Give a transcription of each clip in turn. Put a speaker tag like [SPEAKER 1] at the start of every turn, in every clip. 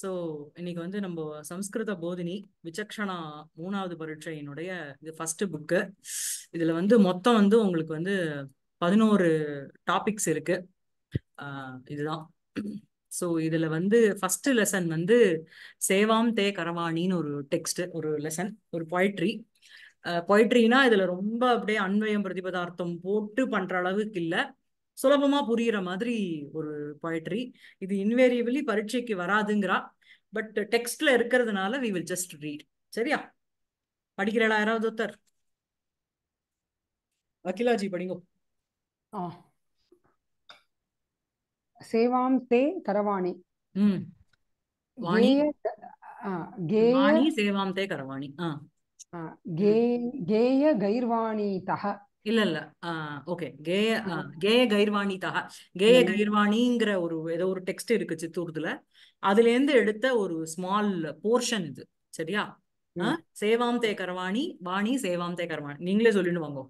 [SPEAKER 1] So இன்னைக்கு வந்து நம்ம சம்ஸ்கிருத போதினி விச்சக்ஷணா மூணாவது பரீட்சையினுடைய இது ஃபர்ஸ்ட் புக்கு இதுல வந்து மொத்தம் வந்து உங்களுக்கு வந்து பதினோரு டாபிக்ஸ் இருக்கு இதுதான் ஸோ இதுல வந்து ஃபர்ஸ்ட் லெசன் வந்து சேவாம் தே கரவாணின்னு ஒரு டெக்ஸ்ட் ஒரு லெசன் ஒரு பொயட்ரி பொயட்ரினா இதுல ரொம்ப அப்படியே அன்வயம் பிரதிபதார்த்தம் போட்டு பண்ற அளவுக்கு இல்லை சுலபமா புரியுற மாதிரி ஒரு பொயட்ரி இது இன்வேரியபிளி பரீட்சைக்கு வராதுங்கிறா பட் டெக்ஸ்ட்ல இருக்கிறதுனால வி வில் ஜஸ்ட் ரீட் சரியா படிக்கிறாளா யாராவது ஒருத்தர் அகிலாஜி படிங்க
[SPEAKER 2] சேவாம் தே கரவாணி
[SPEAKER 1] ம் வாணி வாணி சேவாம் தே கரவாணி ஆ
[SPEAKER 2] கேய கைர்வாணி தக
[SPEAKER 1] இல்ல இல்ல ஓகே கேய கேய கைர்வாணி தகா கேய கைர்வாணிங்கிற ஒரு ஏதோ ஒரு டெக்ஸ்ட் இருக்கு சித்தூர்துல அதுல இருந்து எடுத்த ஒரு ஸ்மால் போர்ஷன் இது சரியா சேவாம் தே கரவாணி வாணி சேவாம் தே கரவாணி நீங்களே சொல்லிட்டு வாங்க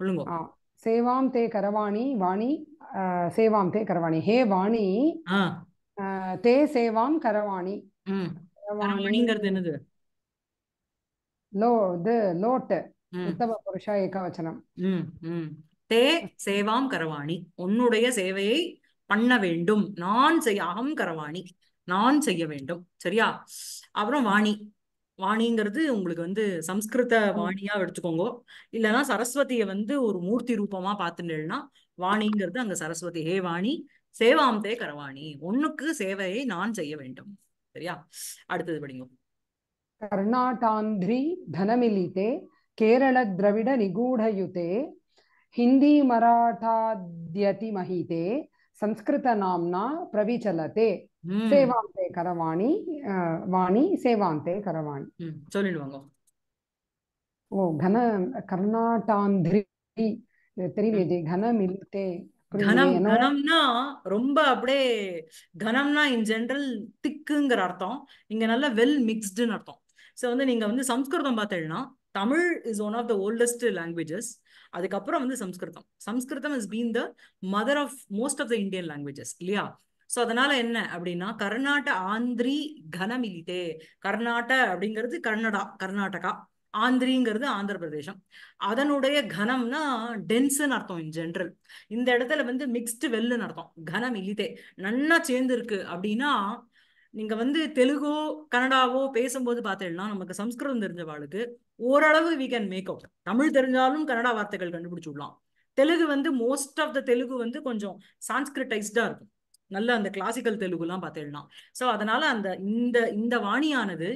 [SPEAKER 1] சொல்லுங்க
[SPEAKER 2] சேவாம் தே கரவாணி வாணி சேவாம் தே கரவாணி ஹே வாணி தே சேவாம் கரவாணி
[SPEAKER 1] கரவாணிங்கிறது என்னது
[SPEAKER 2] லோ இது லோட்டு உத்தம ஏகவச்சனம்
[SPEAKER 1] தே சேவாம் கரவாணி உன்னுடைய சேவையை பண்ண வேண்டும் நான் செய்ய அகம் கரவாணி நான் செய்ய வேண்டும் சரியா அப்புறம் வாணி வாணிங்கிறது உங்களுக்கு வந்து சம்ஸ்கிருத வாணியா எடுத்துக்கோங்க இல்லைன்னா சரஸ்வதியை வந்து ஒரு மூர்த்தி ரூபமா பார்த்துட்டேன்னா வாணிங்கிறது அங்க சரஸ்வதி ஹே வாணி சேவாம் தே கரவாணி ஒண்ணுக்கு சேவையை நான் செய்ய வேண்டும் சரியா அடுத்தது படிங்க
[SPEAKER 2] கர்நாடாந்திரி தனமிலிதே கேரள திரவிட நிகூடயுதே ஹிந்தி மராட்டாத்யதி மஹிதே சம்ஸ்கிருத நாம்னா பிரவிச்சலதே சேவாந்தே கரவாணி வாணி சேவாந்தே கரவாணி சொல்லிடுவாங்க ஓ கன கர்நாடாந்திரி
[SPEAKER 1] தெரியுமே கனம் இல்லத்தே கனம் கனம்னா ரொம்ப அப்படியே கனம்னா இன் ஜென்ரல் திக்குங்கிற அர்த்தம் இங்க நல்லா வெல் மிக்ஸ்டுன்னு அர்த்தம் ஸோ வந்து நீங்க வந்து சம்ஸ்கிருதம் பார்த்தேன்னா Tamil is one of the oldest languages அதுக்கப்புறம் வந்து Samskritam Samskritam is been the mother of most of the Indian languages இல்லையா ஸோ அதனால என்ன அப்படின்னா கர்நாட ஆந்திரி கனமிலிதே கர்நாட அப்படிங்கிறது கர்நடா கர்நாடகா ஆந்திரிங்கிறது ஆந்திர பிரதேசம் அதனுடைய கனம்னா டென்ஸ்ன்னு அர்த்தம் இன் ஜென்ரல் இந்த இடத்துல வந்து மிக்ஸ்டு வெல்லுன்னு அர்த்தம் கனம் இலிதே நல்லா சேர்ந்துருக்கு அப்படின்னா நீங்க வந்து தெலுங்கோ கன்னடாவோ பேசும்போது பார்த்தீங்கன்னா நமக்கு சம்ஸ்கிருதம் தெரிஞ்சவாளுக்கு ஓரளவு we can make out Tamil தெரிஞ்சாலும் கன்னடா வார்த்தைகள் கண்டுபிடிச்சு விடலாம் தெலுங்கு வந்து மோஸ்ட் ஆஃப் த தெலுங்கு வந்து கொஞ்சம் சான்ஸ்கிரிட்டைஸ்டா இருக்கும் நல்ல அந்த கிளாசிக்கல் தெலுங்குலாம் பார்த்தேன்னா ஸோ அதனால அந்த இந்த இந்த வாணியானது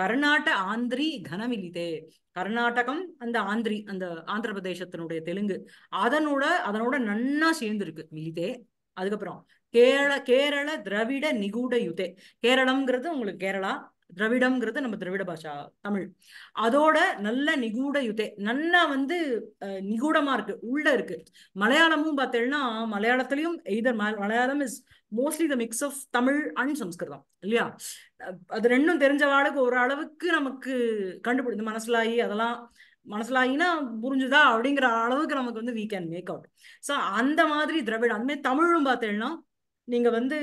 [SPEAKER 1] கர்நாடக ஆந்திரி கனமிலிதே கர்நாடகம் அந்த ஆந்திரி அந்த ஆந்திர பிரதேசத்தினுடைய தெலுங்கு அதனோட அதனோட நன்னா சேர்ந்துருக்கு மிலிதே அதுக்கப்புறம் கேரள கேரள திராவிட நிகூட யுதே கேரளம்ங்கிறது உங்களுக்கு கேரளா திரவிடம்ங்கிறது நம்ம திரவிட பாஷா தமிழ் அதோட நல்ல நிகூட யுதே நல்லா வந்து நிகூடமா இருக்கு உள்ள இருக்கு மலையாளமும் பார்த்தேன்னா மலையாளத்திலையும் either Malayalam is mostly the mix of Tamil and Samskritam இல்லையா அது ரெண்டும் தெரிஞ்ச வாளுக்கு ஒரு அளவுக்கு நமக்கு கண்டுபிடித்து மனசிலாயி அதெல்லாம் மனசிலாயினா புரிஞ்சுதா அப்படிங்கிற அளவுக்கு நமக்கு வந்து we can make out so அந்த மாதிரி திரவிடம் மாதிரி தமிழும் பார்த்தேன்னா நீங்க வந்து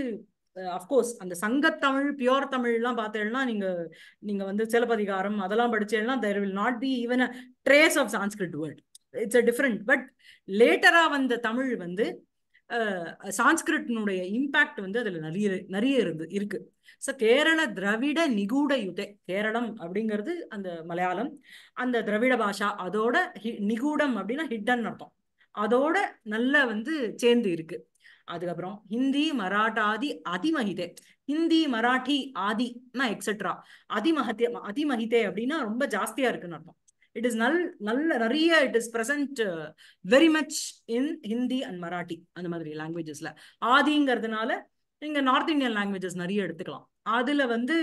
[SPEAKER 1] அஃப்கோர்ஸ் அந்த சங்கத்தமிழ் பியோர் தமிழ்லாம் பார்த்தேன்னா நீங்க நீங்க வந்து சிலப்பதிகாரம் அதெல்லாம் படிச்சேன்னா there will not be even a trace of Sanskrit word it's a different but லேட்டரா வந்த தமிழ் வந்து சான்ஸ்கிரிட்னுடைய இம்பேக்ட் வந்து அதுல நிறைய நிறைய இருந்து இருக்கு ஸோ கேரள திராவிட நிகூட யுதே கேரளம் அப்படிங்கிறது அந்த மலையாளம் அந்த திராவிட பாஷா அதோட நிகூடம் அப்படின்னா ஹிட்டன் அர்த்தம் அதோட நல்ல வந்து சேர்ந்து இருக்குது அதுக்கப்புறம் ஹிந்தி மராட்டாதி அதிமகிதே ஹிந்தி மராட்டி ஆதினா எக்ஸெட்ரா அதிமகத்தே அதிமகிதே அப்படின்னா ரொம்ப ஜாஸ்தியா இருக்குன்னு அர்த்தம் இட் இஸ் நல் நல்ல நிறைய it is present very much in Hindi and Marathi அந்த மாதிரி லாங்குவேஜஸ்ல ஆதிங்கிறதுனால நீங்க நார்த் இந்தியன் லாங்குவேஜஸ் நிறைய எடுத்துக்கலாம் அதுல வந்து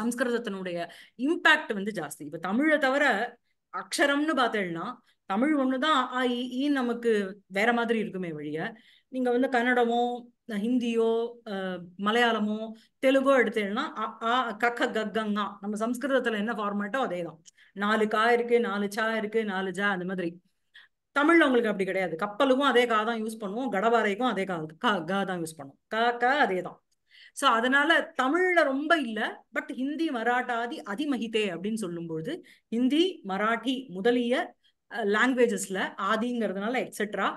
[SPEAKER 1] சம்ஸ்கிருதத்தினுடைய இம்பேக்ட் வந்து ஜாஸ்தி இப்ப தமிழை தவிர அக்ஷரம்னு பார்த்தேன்னா தமிழ் ஒண்ணுதான் ஆ ஈ நமக்கு வேற மாதிரி இருக்குமே வழிய நீங்க வந்து கன்னடமோ ஹிந்தியோ மலையாளமோ தெலுங்கோ எடுத்தீங்கன்னா கக்க கக்கங்கா நம்ம சம்ஸ்கிருதத்துல என்ன ஃபார்மேட்டோ அதே தான் நாலு கா இருக்கு நாலு சா இருக்கு நாலு ஜா அந்த மாதிரி தமிழ்ல உங்களுக்கு அப்படி கிடையாது கப்பலுக்கும் அதே கா தான் யூஸ் பண்ணுவோம் கடவாரைக்கும் அதே கா கா தான் யூஸ் பண்ணுவோம் க க அதே தான் ஸோ அதனால தமிழ்ல ரொம்ப இல்லை பட் ஹிந்தி மராட்டாதி அதிமகிதே அப்படின்னு சொல்லும்போது ஹிந்தி மராட்டி முதலிய லாங்குவேஜஸ்ல ஆதிங்கிறதுனால எக்ஸெட்ரா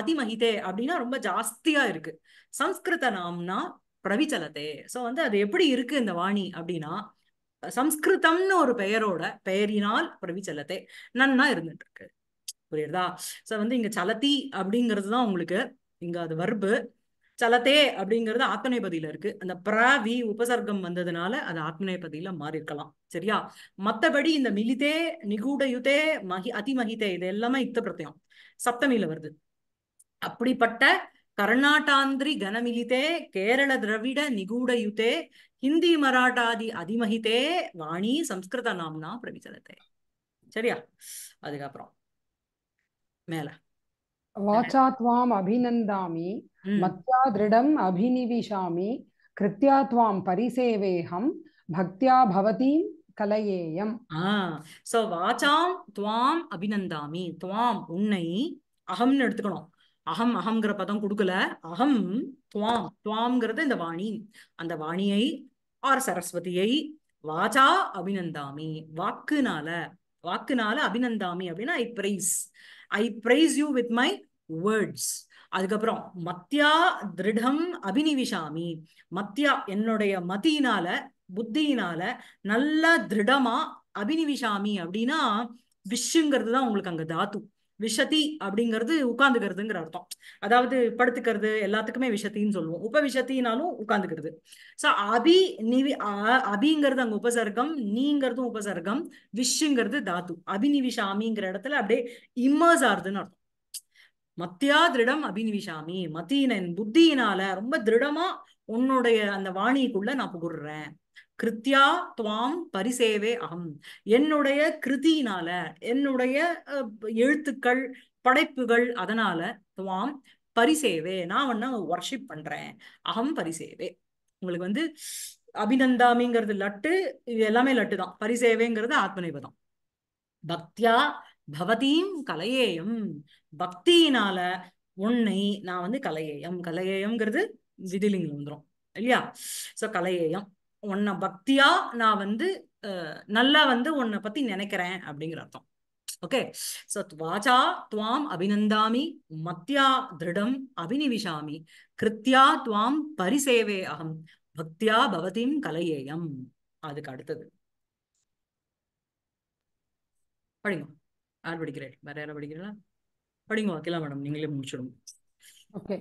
[SPEAKER 1] அதிமகிதே அப்படின்னா ரொம்ப ஜாஸ்தியா இருக்கு சம்ஸ்கிருத நாம்னா பிரவிச்சலத்தே ஸோ வந்து அது எப்படி இருக்கு இந்த வாணி அப்படின்னா சம்ஸ்கிருதம்னு ஒரு பெயரோட பெயரினால் பிரவிச்சலத்தே நன்னா இருந்துட்டு இருக்கு புரியுறதா ஸோ வந்து இங்க சலத்தி அப்படிங்கிறது தான் உங்களுக்கு இங்க அது வர்பு சலத்தே அப்படிங்கிறது ஆத்மநேபதியில இருக்கு அந்த பிரவி உபசர்க்கம் வந்ததுனால அது ஆத்மநேபதியில மாறி இருக்கலாம் சரியா மத்தபடி இந்த மிலிதே நிகூடயுதே மகி அதிமகிதே இது எல்லாமே இத்த பிரத்தியம் சப்தமியில வருது அப்படிப்பட்ட கர்நாட்டாந்திரி கனமிலிதே கேரள திரவிட நிகூடயுதே ஹிந்தி மராட்டாதி அதிமகிதே வாணி சம்ஸ்கிருத நாம்னா பிரவிச்சதத்தை சரியா அதுக்கப்புறம் மேல
[SPEAKER 2] வாச்சாத்வாம் அபிநந்தாமி மத்யா திருடம் அபினிவிஷாமி கிருத்தியா துவாம் பரிசேவேகம் பக்தியா பவதீம் கலையேயம்
[SPEAKER 1] சோ வாச்சாம் துவாம் அபிநந்தாமி துவாம் உன்னை அகம்னு எடுத்துக்கணும் அகம் அகம்ங்கிற பதம் கொடுக்கல அகம் துவாம் துவாம்ங்கிறது இந்த வாணி அந்த வாணியை ஆர் சரஸ்வதியை வாச்சா அபிநந்தாமி வாக்குனால வாக்குனால அபிநந்தாமி அப்படின்னா I praise I praise you with my words அதுக்கப்புறம் மத்தியா திருடம் அபினிவிஷாமி மத்தியா என்னுடைய மதியினால புத்தியினால நல்லா திருடமா அபினிவிஷாமி அப்படின்னா விஷுங்கிறது தான் உங்களுக்கு அங்க தாத்து விஷதி அப்படிங்கிறது உட்காந்துக்கிறதுங்கிற அர்த்தம் அதாவது படுத்துக்கிறது எல்லாத்துக்குமே விஷத்தின்னு சொல்லுவோம் உப விஷத்தினாலும் உட்காந்துக்கிறது சோ அபி நிவி அபிங்கிறது அங்க உபசர்க்கம் நீங்கிறதும் உபசர்க்கம் விஷுங்கிறது தாத்து அபிநிவிஷாமிங்கிற இடத்துல அப்படியே இம்மர்ஸ் ஆறுதுன்னு அர்த்தம் மத்தியா திருடம் அபினிவிஷாமி மத்தியினன் புத்தியினால ரொம்ப திருடமா உன்னுடைய அந்த வாணிக்குள்ள நான் புகுடுறேன் கிருத்தியா துவாம் பரிசேவே அகம் என்னுடைய கிருதியினால என்னுடைய எழுத்துக்கள் படைப்புகள் அதனால துவாம் பரிசேவே நான் ஒன்னு ஒர்ஷிப் பண்றேன் அகம் பரிசேவே உங்களுக்கு வந்து அபிநந்தாமிங்கிறது லட்டு இது எல்லாமே லட்டு தான் பரிசேவேங்கிறது ஆத்மநிபதம் பக்தியா பவதீம் கலையேயம் பக்தியினால உன்னை நான் வந்து கலையேயம் கலையேயம்ங்கிறது விதிலிங்கில் வந்துடும் இல்லையா சோ கலையேயம் உன்னை பக்தியா நான் வந்து நல்லா வந்து உன்னை பத்தி நினைக்கிறேன் அப்படிங்கிற அர்த்தம் ஓகே சோ துவாச்சா துவாம் அபிநந்தாமி மத்தியா திருடம் அபினிவிஷாமி கிருத்தியா துவாம் பரிசேவே அகம் பக்தியா பவதிம் கலையேயம் அதுக்கு அடுத்தது படிங்க யார் படிக்கிறேன் வேற யாரும் படிக்கிறீங்களா படிங்க ஓகேலா மேடம் நீங்களே முடிச்சிடும்
[SPEAKER 2] ஓகே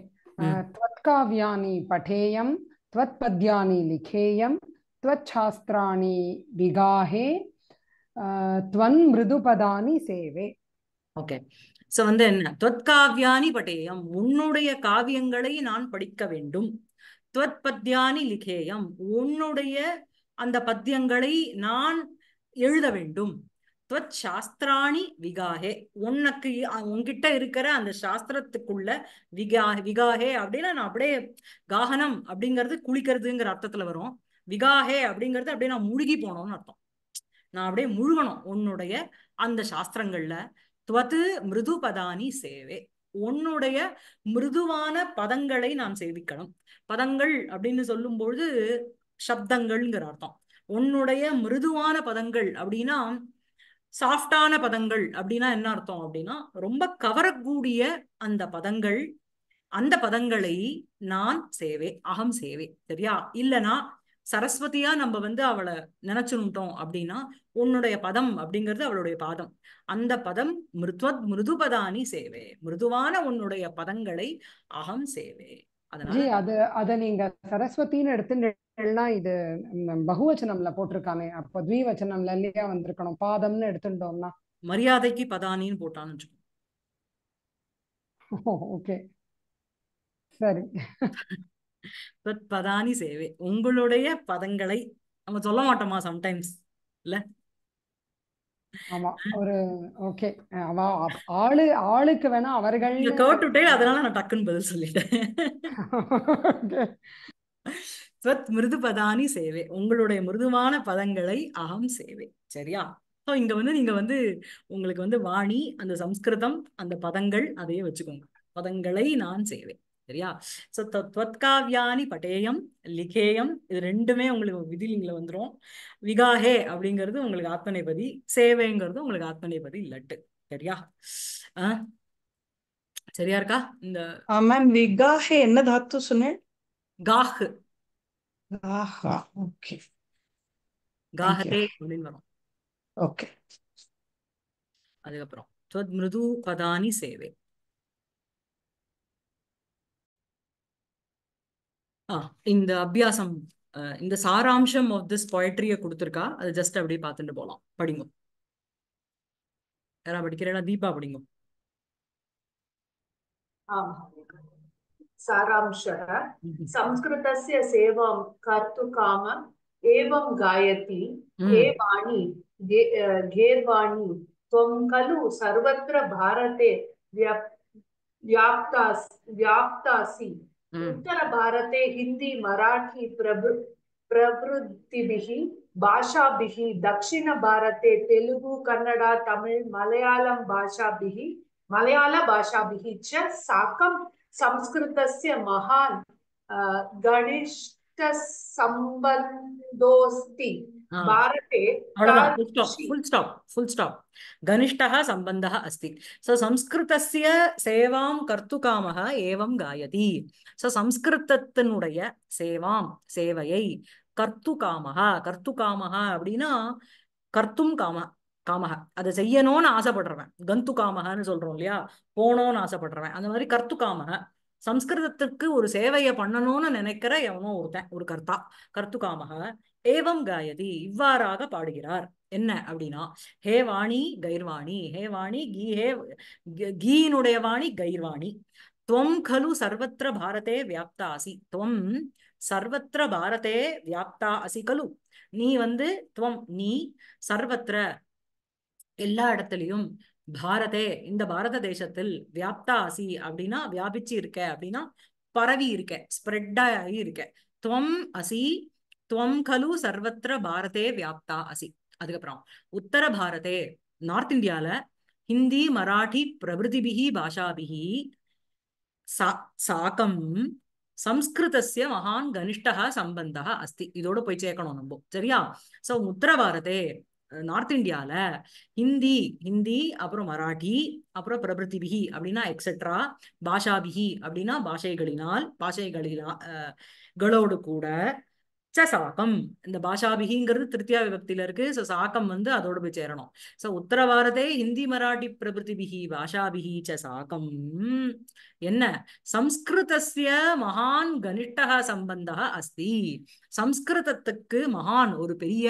[SPEAKER 2] त्वत्काव्यानि पठेयं त्वत्पद्यानि लिखेयं त्वच्छास्त्राणि विगाहे त्वन्मृदुपदानि சேவே
[SPEAKER 1] ஓகே சோ வந்து என்ன தொத்காவியானி படேயம் உன்னுடைய காவியங்களை நான் படிக்க வேண்டும் தொத்பத்யானி லிகேயம் உன்னுடைய அந்த பத்தியங்களை நான் எழுத வேண்டும் சாஸ்திராணி விகாகே உனக்கு உன்கிட்ட இருக்கிற அந்த சாஸ்திரத்துக்குள்ள விகா விகாகே அப்படின்னா நான் அப்படியே காகனம் அப்படிங்கிறது குளிக்கிறதுங்கிற அர்த்தத்துல வரும் விகாகே அப்படிங்கிறது அப்படியே நான் முழுகி போனோம்னு அர்த்தம் நான் அப்படியே முழுகணும் உன்னுடைய அந்த சாஸ்திரங்கள்ல துவத்து மிருது பதானி சேவே உன்னுடைய மிருதுவான பதங்களை நான் சேவிக்கணும் பதங்கள் அப்படின்னு சொல்லும்பொழுது சப்தங்கள்ங்கிற அர்த்தம் உன்னுடைய மிருதுவான பதங்கள் அப்படின்னா சாஃப்டான பதங்கள் அப்படின்னா என்ன அர்த்தம் அப்படின்னா ரொம்ப கவரக்கூடிய அந்த பதங்கள் அந்த பதங்களை நான் சேவே அகம் சேவே சரியா இல்லனா சரஸ்வதியா நம்ம வந்து அவளை நினைச்சுட்டோம் அப்படின்னா உன்னுடைய பதம் அப்படிங்கிறது அவளுடைய பாதம் அந்த பதம் மிருத்வத் மிருதுபதானி சேவை சேவே மிருதுவான உன்னுடைய பதங்களை அகம் சேவே அதனால
[SPEAKER 2] அத அத நீங்க சரஸ்வதின்னு எடுத்து எல்லாம் இது பகுவச்சனம்ல போட்டிருக்கானே அப்ப துவிவச்சனம்ல இல்லையா வந்திருக்கணும் பாதம்னு எடுத்துட்டோம்னா
[SPEAKER 1] மரியாதைக்கு பதானின்னு போட்டான்னு
[SPEAKER 2] ஓகே சரி
[SPEAKER 1] பட் பதானி சேவை உங்களுடைய பதங்களை நம்ம சொல்ல மாட்டோமா சம்டைம்ஸ் இல்ல
[SPEAKER 2] ஆமா ஒரு ஓகே அவ ஆளு ஆளுக்கு வேணா அவர்கள்
[SPEAKER 1] கேட்டுட்டே அதனால நான் டக்குன்னு பதில் சொல்லிட்டேன் ஸ்வத் மிருது பதானி சேவை உங்களுடைய மிருதுவான பதங்களை அகம் சேவை சரியா ஸோ இங்க வந்து நீங்க வந்து உங்களுக்கு வந்து வாணி அந்த சம்ஸ்கிருதம் அந்த பதங்கள் அதையே வச்சுக்கோங்க பதங்களை நான் செய்வேன் சரியா சோ தொத்காவியானி பட்டேயம் லிகேயம் இது ரெண்டுமே உங்களுக்கு விதிலிங்கில் வந்துடும் விகாஹே அப்படிங்கிறது உங்களுக்கு ஆத்மநேபதி சேவைங்கிறது உங்களுக்கு ஆத்மநேபதி லட்டு சரியா சரியா இருக்கா இந்த மேம் விகாஹே என்ன தாத்து சொன்னேன் காஹு காஹா ஓகே
[SPEAKER 2] காஹதே ஓகே
[SPEAKER 1] அதுக்கப்புறம் துவத் மிருது பதானி சேவை இந்த அபியாசம் இந்த சாராம்சம் ஆஃப் திஸ் பொயட்ரிய கொடுத்துருக்கா அது ஜஸ்ட் அப்படியே பார்த்துட்டு போகலாம் படிங்கும் யாரா படிக்கிறேன்னா தீபா படிங்க
[SPEAKER 3] सारांश हम्म। संस्कृत सेवां एवं गायती हे हम्म। वाणी गेर्वाणी त्वं खलु सर्वत्र भारते व्याप्तास व्याप्तासि हम्म। उत्तरभारते हिन्दी मराठी प्रभृ प्रवृत्तिभिः दक्षिण दक्षिणभारते तेलुगु कन्नड तमिळ् मलयालं भाषाभिः मलयालभाषाभिः च साकं संस्कृतस्य महान् गणिष्ठसम्बन्धोऽस्ति भारते
[SPEAKER 1] फुल् स्टाप् फुल् स्टाप् घनिष्ठः सम्बन्धः अस्ति स संस्कृतस्य सेवां कर्तुकामः एवं गायति स संस्कृतத்தினுடைய சேவாம் சேவையை கர்த்துகாமஹா கர்த்துகாமஹா அப்படின்னா கர்த்தும் காம காமக அதை செய்யணும்னு ஆசைப்படுறவன் கந்து காமகன்னு சொல்றோம் இல்லையா போனோம்னு ஆசைப்படுறவன் அந்த மாதிரி கர்த்து காமக சம்ஸ்கிருதத்துக்கு ஒரு சேவையை பண்ணணும்னு நினைக்கிற எவனோ ஒருத்தன் ஒரு கர்த்தா கர்த்து காமக ஏவம் காயதி இவ்வாறாக பாடுகிறார் என்ன அப்படின்னா ஹே வாணி கைர்வாணி ஹே வாணி கீ ஹே கீனுடைய வாணி கைர்வாணி துவம் கலு சர்வத்திர பாரதே வியாப்தா அசி துவம் சர்வத்திர பாரதே வியாப்தா அசி கலு நீ வந்து துவம் நீ சர்வத்திர எல்லா இடத்துலையும் பாரதே இந்த பாரத தேசத்தில் வியாப்தா ஆசி அப்படின்னா வியாபிச்சு இருக்க அப்படின்னா பரவி இருக்க ஸ்ப்ரெட் ஆகி இருக்க துவம் அசி துவம் கலு சர்வத்திர பாரதே வியாப்தா அசி அதுக்கப்புறம் உத்தர பாரதே நார்த் இந்தியால ஹிந்தி மராட்டி பிரபிருதிபிகி பாஷாபிகி சா சாக்கம் சம்ஸ்கிருதஸ்ய மகான் கனிஷ்டா சம்பந்தா அஸ்தி இதோட போய் சேர்க்கணும் நம்ம சரியா சோ உத்தர பாரதே நார்த் இந்தியாவில் ஹிந்தி ஹிந்தி அப்புறம் மராட்டி அப்புறம் பிரபிருத்திபிகி அப்படின்னா எக்ஸெட்ரா பாஷாபிகி அப்படின்னா பாஷைகளினால் அஹ் களோடு கூட ச சாக்கம் இந்த பாஷாபிகிங்கிறது திருத்தியா விபக்தியில இருக்கு சோ சாக்கம் வந்து அதோடு போய் சேரணும் சோ உத்தரவாரதே ஹிந்தி மராட்டி பிரபிருத்திபிகி பாஷாபிகி ச சாக்கம் என்ன சம்ஸ்கிருதஸ்ய மகான் கனிஷ்டக சம்பந்த அஸ்தி சம்ஸ்கிருதத்துக்கு மகான் ஒரு பெரிய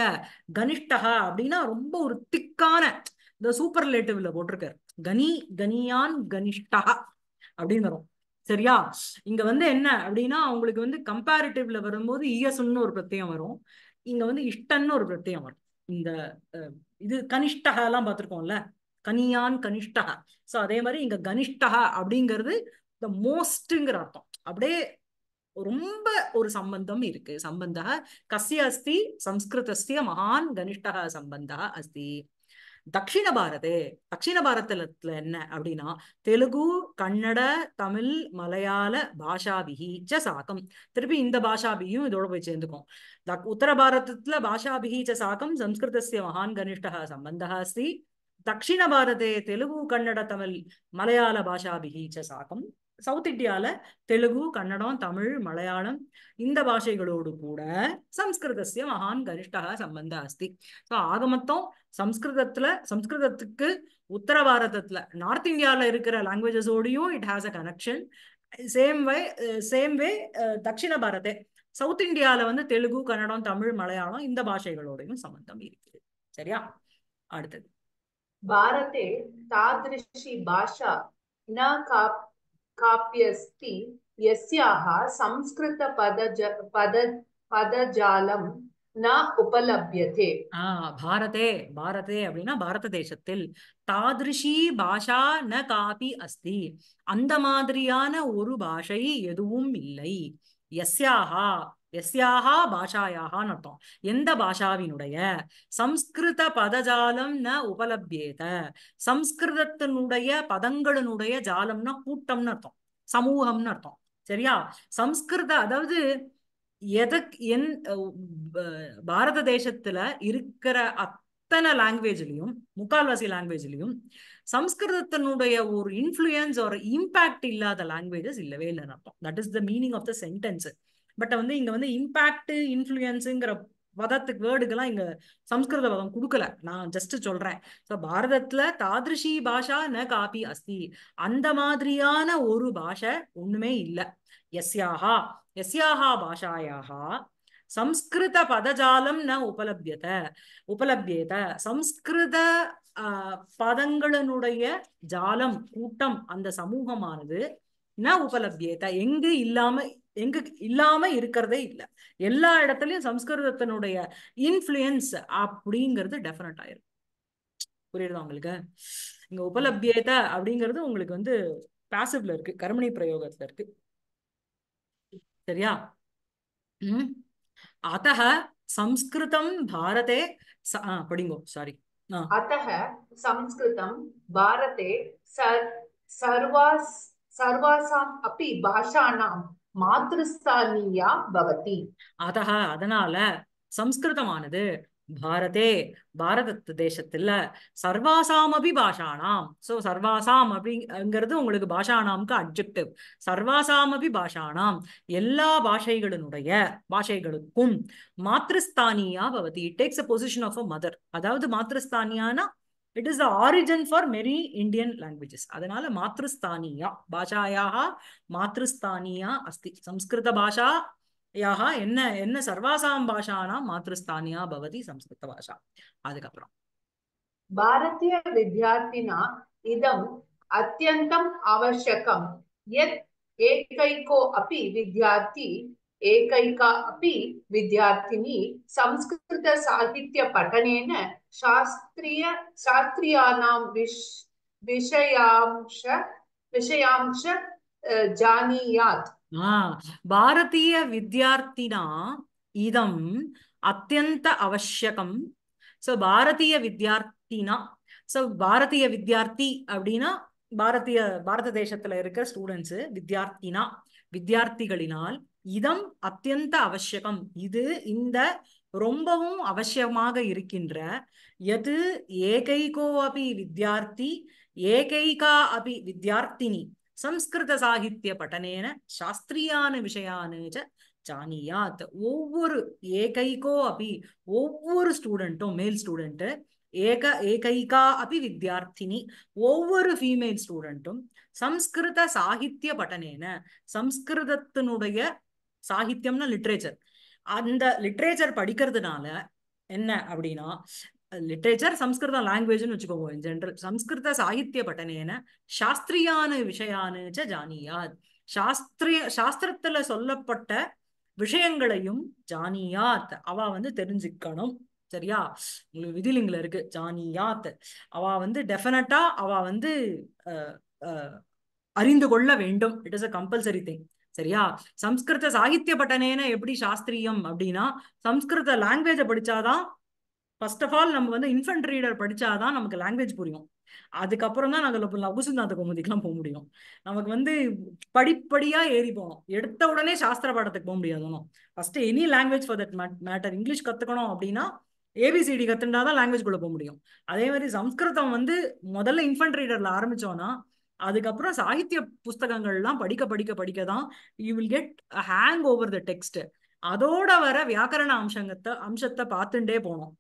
[SPEAKER 1] கனிஷ்டக அப்படின்னா ரொம்ப ஒரு திக்கான இந்த சூப்பர்லேட்டிவ்ல போட்டிருக்காரு கனி கனியான் கனிஷ்டக அப்படின்னு வரும் சரியா இங்க வந்து என்ன அப்படின்னா அவங்களுக்கு வந்து கம்பேரிட்டிவ்ல வரும்போது இயசுன்னு ஒரு பிரத்தியம் வரும் இங்க வந்து இஷ்டன்னு ஒரு பிரத்தியம் வரும் இந்த இது கனிஷ்டகா எல்லாம் பார்த்துருக்கோம்ல கனியான் கனிஷ்டகா ஸோ அதே மாதிரி இங்க கனிஷ்டகா அப்படிங்கிறது த மோஸ்ட்ங்கிற அர்த்தம் அப்படியே ரொம்ப ஒரு சம்பந்தம் இருக்கு சம்பந்த கசிய அஸ்தி அஸ்திய மகான் கனிஷ்டகா சம்பந்தா அஸ்தி தக்ஷிண பாரதே தக்ஷிண பாரதத்துல என்ன அப்படின்னா தெலுங்கு கன்னட தமிழ் மலையாள பாஷாபிகி ச சாக்கம் திருப்பி இந்த பாஷாபிகியும் இதோட போய் சேர்ந்துக்கும் உத்தர பாரதத்துல பாஷாபிகி ச சாக்கம் சம்ஸ்கிருதஸ்ய மகான் கனிஷ்டா சம்பந்த அஸ்தி தக்ஷிண பாரதே தெலுங்கு கன்னட தமிழ் மலையாள பாஷாபிகி ச சாக்கம் சவுத் இந்தியாவில் தெலுங்கு கன்னடம் தமிழ் மலையாளம் இந்த பாஷைகளோடு கூட சம்ஸ்கிருதஸ்ய மகான் கனிஷ்டா சம்பந்த அஸ்தி ஸோ ஆக மொத்தம் சம்ஸ்கிருதத்தில் சம்ஸ்கிருதத்துக்கு உத்தர பாரதத்தில் நார்த் இந்தியாவில் இருக்கிற லாங்குவேஜஸோடையும் it has a connection same way same way தட்சிண பாரதே சவுத் இந்தியாவில் வந்து தெலுங்கு கன்னடம் தமிழ் மலையாளம் இந்த பாஷைகளோடையும் சம்பந்தம் இருக்குது சரியா அடுத்தது
[SPEAKER 3] பாரதே தாதிருஷி பாஷா काप्यस्ति यस्याः संस्कृतपदज पद पदजालं ந
[SPEAKER 1] உபலபியதே பாரதே பாரதே அப்படின்னா பாரத தேசத்தில் தாதிருஷி பாஷா ந காபி அஸ்தி அந்த மாதிரியான ஒரு பாஷை எதுவும் இல்லை எஸ்யாஹா எஸ்யாகா பாஷாயாகான்னு அர்த்தம் எந்த பாஷாவினுடைய சம்ஸ்கிருத பதஜாலம் ந உபலபியேத சம்ஸ்கிருதத்தினுடைய பதங்களினுடைய ஜாலம்னா கூட்டம்னு அர்த்தம் சமூகம்னு அர்த்தம் சரியா சம்ஸ்கிருத அதாவது எதக் என் பாரத தேசத்துல இருக்கிற அத்தனை லாங்குவேஜ்லயும் முக்கால்வாசி லாங்குவேஜ்லயும் சம்ஸ்கிருதத்தினுடைய ஒரு இன்ஃபுளுயன்ஸ் ஒரு இம்பேக்ட் இல்லாத லாங்குவேஜஸ் இல்லவே இல்லைன்னு அர்த்தம் that is the meaning of the sentence but வந்து இங்க வந்து இம்பேக்ட் இன்ஃபுளுயன்ஸுங்கிற வதத்துக்கு வேர்டுக்கெல்லாம் இங்க சம்ஸ்கிருத பதம் கொடுக்கல நான் ஜஸ்ட் சொல்றேன் ஸோ பாரதத்துல தாதிருஷி பாஷா ந காபி அஸ்தி அந்த மாதிரியான ஒரு பாஷை ஒண்ணுமே இல்லை எஸ்யாஹா எஸ்யாஹா பாஷாயாக சம்ஸ்கிருத பதஜாலம் ந உபலபியத உபலபியத சம்ஸ்கிருத பதங்களினுடைய ஜாலம் கூட்டம் அந்த சமூகமானது ந உபலபியத எங்கு இல்லாம எங்க இல்லாம இருக்கிறதே இல்லை எல்லா இடத்துலயும் சம்ஸ்கிருதத்தினுடைய இன்ஃபுளுயன்ஸ் அப்படிங்கிறது டெஃபினட் ஆயிருக்கும் புரியுதா உங்களுக்கு இங்க உபலப்தியத அப்படிங்கிறது உங்களுக்கு வந்து பாசிவ்ல இருக்கு கருமணி பிரயோகத்துல இருக்கு சரியா உம் சம்ஸ்கிருதம் பாரதே படிங்கோ சாரி அத்தக
[SPEAKER 3] சம்ஸ்கிருதம் பாரதே சர்வாஸ் சர்வாசாம் அப்படி பாஷாணாம் மாத்ருஸ்தானியா பவதி
[SPEAKER 1] அதக அதனால சம்ஸ்கிருதமானது பாரதே பாரத தேசத்துல சர்வாசாம் அபி பாஷானாம் சோ சர்வாசாம் அப்படிங்கிறது உங்களுக்கு பாஷானாம்க்கு அப்ஜெக்டிவ் சர்வாசாம் அபி பாஷானாம் எல்லா பாஷைகளினுடைய பாஷைகளுக்கும் மாத்ரஸ்தானியா பவதி it takes a position of a mother அதாவது மாத்ரஸ்தானியானா it is the origin for many Indian languages அதனால மாத்ருஸ்தானியா பாஷாயாக மாத்ருஸ்தானியா அஸ்தி சம்ஸ்கிருத பாஷா யாக என்ன என்ன சர்வாசாம் பாஷானா மாத்ருஸ்தானியா பவதி சம்ஸ்கிருத பாஷா அதுக்கப்புறம்
[SPEAKER 3] பாரதிய வித்யார்த்தினா இதம் அத்தியந்தம் அவசியம் எத் ஏகைகோ அப்பி வித்யார்த்தி ஏகைகா அப்பி வித்யார்த்தினி சம்ஸ்கிருத சாகித்ய பட்டனேன शास्त्रीय शास्त्रीयानां विष विषयांश विषयांश
[SPEAKER 1] जानीयात् भारतीय विद्यार्थिना इदम् అత్యంత అవశ్యకం ஸோ பாரதிய வித்யார்த்தினா சோ பாரதிய வித்யார்த்தி அப்படின்னா பாரதிய பாரத தேசத்துல இருக்கிற ஸ்டூடெண்ட்ஸ் வித்யார்த்தினா வித்யார்த்திகளினால் இதம் அத்தியந்த அவசியகம் இது இந்த ரொம்பவும் அவசியமாக இருக்கின்ற எது ஏகைகோ அபி வித்யார்த்தி ஏகைகா அபி வித்யார்த்தினி சம்ஸ்கிருத சாகித்ய பட்டனேன சாஸ்திரியான விஷயானு ஜானியாத் ஒவ்வொரு ஏகைகோ அபி ஒவ்வொரு ஸ்டூடெண்ட்டும் மேல் ஸ்டூடெண்ட்டு ஏக ஏகைகா அபி வித்யார்த்தினி ஒவ்வொரு ஃபீமேல் ஸ்டூடெண்ட்டும் சம்ஸ்கிருத சாகித்ய பட்டனேன சம்ஸ்கிருதத்தினுடைய சாகித்யம்னா லிட்ரேச்சர் அந்த லிட்ரேச்சர் படிக்கிறதுனால என்ன அப்படின்னா லிட்ரேச்சர் சம்ஸ்கிருத லாங்குவேஜ்னு வச்சுக்கோங்க ஜென்ரல் ಜನರಲ್ ಸಂಸ್ಕೃತ பட்டனேன சாஸ்திரியான ಶಾಸ್ತ್ರೀಯಾನ விஷயானு ஜானியாத் சாஸ்திரிய சாஸ்திரத்துல சொல்லப்பட்ட விஷயங்களையும் ஜானியாத் அவ வந்து தெரிஞ்சுக்கணும் சரியா உங்களுக்கு விதிலிங்கில் இருக்கு ஜானியாத் அவ வந்து டெஃபினட்டா அவ வந்து அறிந்து கொள்ள வேண்டும் it is a compulsory thing சரியா சம்ஸ்கிருத சாகித்ய பட்டனேன எப்படி சாஸ்திரியம் அப்படின்னா சம்ஸ்கிருத லாங்குவேஜ படிச்சாதான் ஃபர்ஸ்ட் ஆஃப் ஆல் நம்ம வந்து இன்ஃபென்ட் ரீடர் படிச்சாதான் நமக்கு லாங்குவேஜ் புரியும் அதுக்கப்புறம் தான் நாங்கள் லகு சிந்தாந்த கௌமுதிக்கெல்லாம் போக முடியும் நமக்கு வந்து படிப்படியா ஏறி போகணும் எடுத்த உடனே சாஸ்திர பாடத்துக்கு போக முடியாது first any language for that matter English கத்துக்கணும் அப்படின்னா ஏபிசிடி கத்துண்டா தான் லாங்குவேஜ் குள்ள போக முடியும் அதே மாதிரி சம்ஸ்கிருதம் வந்து முதல்ல இன்ஃபென்ட் ரீடர்ல ஆரம்பிச்சோம்னா அதுக்கப்புறம் சாகித்ய புஸ்தகங்கள்லாம் படிக்க படிக்க படிக்க தான் you will get hang over the text அதோட வர வியாக்கரண அம்சங்கத்தை அம்சத்தை பார்த்துட்டே போனோம்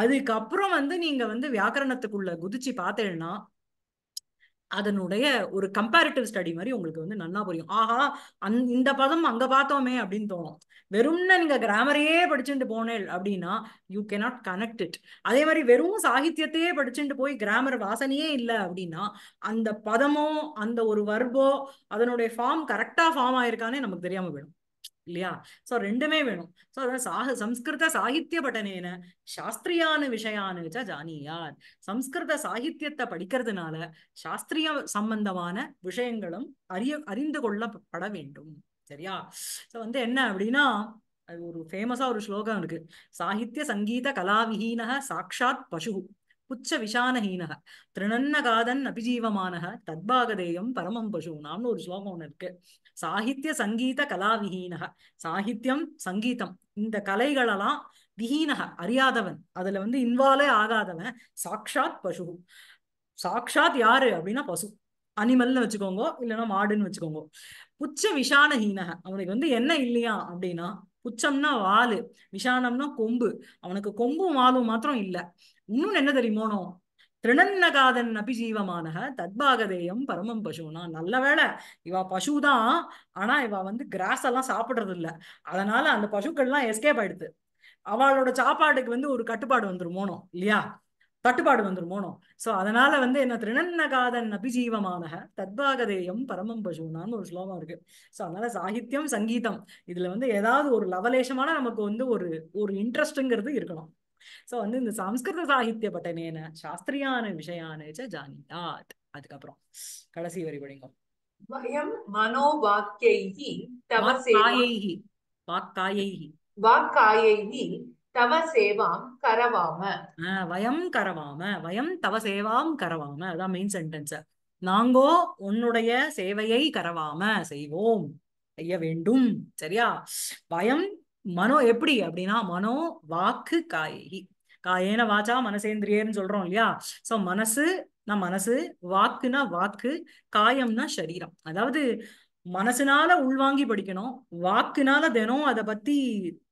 [SPEAKER 1] அதுக்கப்புறம் வந்து நீங்க வந்து வியாக்கரணத்துக்குள்ள குதிச்சு பார்த்தேன்னா அதனுடைய ஒரு கம்பேரிட்டிவ் ஸ்டடி மாதிரி உங்களுக்கு வந்து நல்லா புரியும் ஆஹா அந் இந்த பதம் அங்க பார்த்தோமே அப்படின்னு தோணும் வெறும்னா நீங்க கிராமரையே படிச்சுட்டு போனேன் அப்படின்னா யூ கேனாட் கனெக்ட் இட் அதே மாதிரி வெறும் சாகித்யத்தையே படிச்சுட்டு போய் கிராமர் வாசனையே இல்லை அப்படின்னா அந்த பதமோ அந்த ஒரு வர்போ அதனுடைய ஃபார்ம் கரெக்டா ஃபார்ம் ஆயிருக்கானே நமக்கு தெரியாம போயிடும் இல்லையா சோ ரெண்டுமே வேணும் ஸோ அதான் சாக சம்ஸ்கிருத சாகித்ய பட்டனேன சாஸ்திரியான விஷயானு வச்சா ஜானியார் சம்ஸ்கிருத சாகித்யத்தை படிக்கிறதுனால சாஸ்திரிய சம்பந்தமான விஷயங்களும் அறிய அறிந்து கொள்ளப்பட வேண்டும் சரியா சோ வந்து என்ன அப்படின்னா அது ஒரு ஃபேமஸா ஒரு ஸ்லோகம் இருக்கு சாகித்ய சங்கீத கலாவிஹீனக சாட்சாத் பசு புச்ச விஷானஹீனக திருநன்னகாதன் அபிஜீவமானக தத்பாகதேயம் பரமம் பசுனாம்னு ஒரு ஸ்லோகம் ஒன்று இருக்கு சாகித்ய சங்கீத கலாவிஹீனக சாகித்யம் சங்கீதம் இந்த கலைகளெல்லாம் விஹீனக அறியாதவன் அதுல வந்து இன்வாலே ஆகாதவன் சாக்ஷாத் பசு சாக்ஷாத் யாரு அப்படின்னா பசு அனிமல்னு வச்சுக்கோங்க இல்லைன்னா மாடுன்னு வச்சுக்கோங்க உச்ச விஷானஹீனக அவனுக்கு வந்து என்ன இல்லையா அப்படின்னா குச்சம்னா வாலு விஷானம்னா கொம்பு அவனுக்கு கொம்பும் வாலும் மாத்திரம் இல்ல இன்னொன்னு என்ன தெரியுமோனோ திருநன்னகாதன் அபிஜீவமானக தத்பாகதேயம் பரமம் பசுனா நல்ல வேலை இவா பசு தான் ஆனா இவா வந்து கிராஸ் எல்லாம் சாப்பிடுறது இல்ல அதனால அந்த பசுக்கள்லாம் எஸ்கேப் ஆயிடுது அவளோட சாப்பாட்டுக்கு வந்து ஒரு கட்டுப்பாடு வந்துருமோனோ இல்லையா தட்டுப்பாடு வந்துருமோனோ ஸோ அதனால வந்து என்ன திருநன்னகாதன் அபிஜீவமான தத்பாகதேயம் பரமம் பசுனான்னு ஒரு ஸ்லோகம் இருக்கு ஸோ அதனால சாகித்யம் சங்கீதம் இதுல வந்து ஏதாவது ஒரு லவலேஷமான நமக்கு வந்து ஒரு ஒரு இன்ட்ரெஸ்ட்ங்கிறது இருக்கணும் ஸோ வந்து இந்த சாம்ஸ்கிருத சாகித்ய பட்டனேன சாஸ்திரியான விஷயான ஜானிதாத் அதுக்கப்புறம் கடைசி வரி படிங்க
[SPEAKER 3] வயம் வாக்காயை தவ சேவாம் கரவாம
[SPEAKER 1] வயம் கரவாம வயம் தவ சேவாம் கரவாம அதான் மெயின் சென்டென்ஸ் நாங்கோ உன்னுடைய சேவையை கரவாம செய்வோம் செய்ய வேண்டும் சரியா பயம் மனோ எப்படி அப்படின்னா மனோ வாக்கு காயகி காயேன வாச்சா மனசேந்திரியர்னு சொல்றோம் இல்லையா சோ மனசு நான் மனசு வாக்குனா வாக்கு காயம்னா சரீரம் அதாவது மனசுனால உள்வாங்கி படிக்கணும் வாக்குனால தினம் அதை பத்தி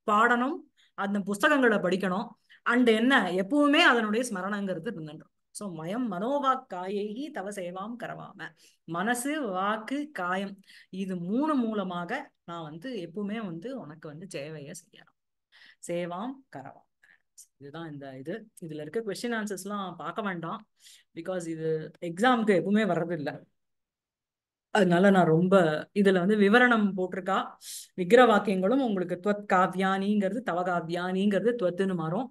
[SPEAKER 1] பாடணும் அந்த புஸ்தகங்களை படிக்கணும் அண்ட் என்ன எப்பவுமே அதனுடைய ஸ்மரணங்கிறது இருந்துன்றோம் ஸோ மயம் காயி தவ சேவாம் கரவாம மனசு வாக்கு காயம் இது மூணு மூலமாக நான் வந்து எப்பவுமே வந்து உனக்கு வந்து சேவையை செய்யணும் சேவாம் கரவாம் இதுதான் இந்த இது இதுல இருக்க கொஸ்டின் ஆன்சர்ஸ்லாம் பார்க்க வேண்டாம் பிகாஸ் இது எக்ஸாமுக்கு எப்பவுமே வர்றது இல்லை அதனால நான் ரொம்ப இதுல வந்து விவரணம் போட்டிருக்கா விக்கிர வாக்கியங்களும் உங்களுக்கு துவத் காவ்யானிங்கிறது தவ காவ்யானிங்கிறது துவத்துன்னு மாறும்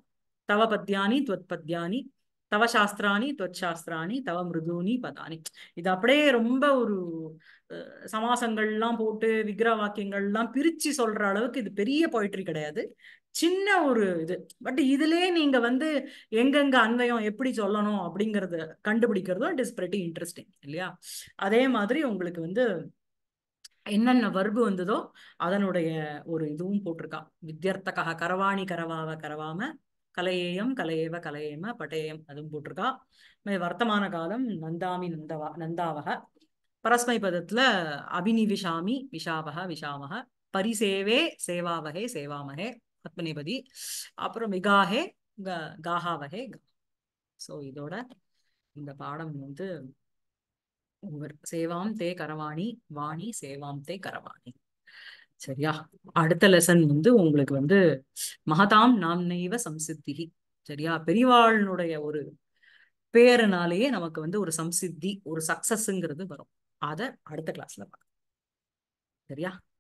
[SPEAKER 1] தவ பத்யானி துவத் பத்யானி தவ சாஸ்திராணி துவத் சாஸ்திராணி தவ மிருதூனி பதானி இது அப்படியே ரொம்ப ஒரு சமாசங்கள்லாம் போட்டு விக்கிர வாக்கியங்கள்லாம் பிரிச்சு சொல்ற அளவுக்கு இது பெரிய பொயிட்ரி கிடையாது சின்ன ஒரு இது பட் இதுலயே நீங்க வந்து எங்கெங்க அன்வயம் எப்படி சொல்லணும் அப்படிங்கறத கண்டுபிடிக்கிறதும் இட் இஸ் பிரெட்டி இன்ட்ரெஸ்டிங் இல்லையா அதே மாதிரி உங்களுக்கு வந்து என்னென்ன வர்பு வந்ததோ அதனுடைய ஒரு இதுவும் போட்டிருக்கா வித்தியர்த்தக கரவாணி கரவாவ கரவாம கலையேயம் கலையேவ கலையேம பட்டயம் அதுவும் போட்டிருக்கா வர்த்தமான காலம் நந்தாமி நந்தவா நந்தாவக பரஸ்மை பதத்துல அபினி விஷாமி விஷாவக விஷாமக பரிசேவே சேவாவகே சேவாமகே பத்மநேபதி அப்புறம் மிகாஹே காஹாவகே சோ இதோட இந்த பாடம் வந்து சேவாம் தே கரவாணி வாணி சேவாம் தே கரவாணி சரியா அடுத்த லெசன் வந்து உங்களுக்கு வந்து மகதாம் நாம் நெய்வ சம்சித்தி சரியா பெரியவாழ்னுடைய ஒரு பேரனாலேயே நமக்கு வந்து ஒரு சம்சித்தி ஒரு சக்சஸ்ங்கிறது வரும் அதை அடுத்த கிளாஸ்ல பார்க்கலாம் சரியா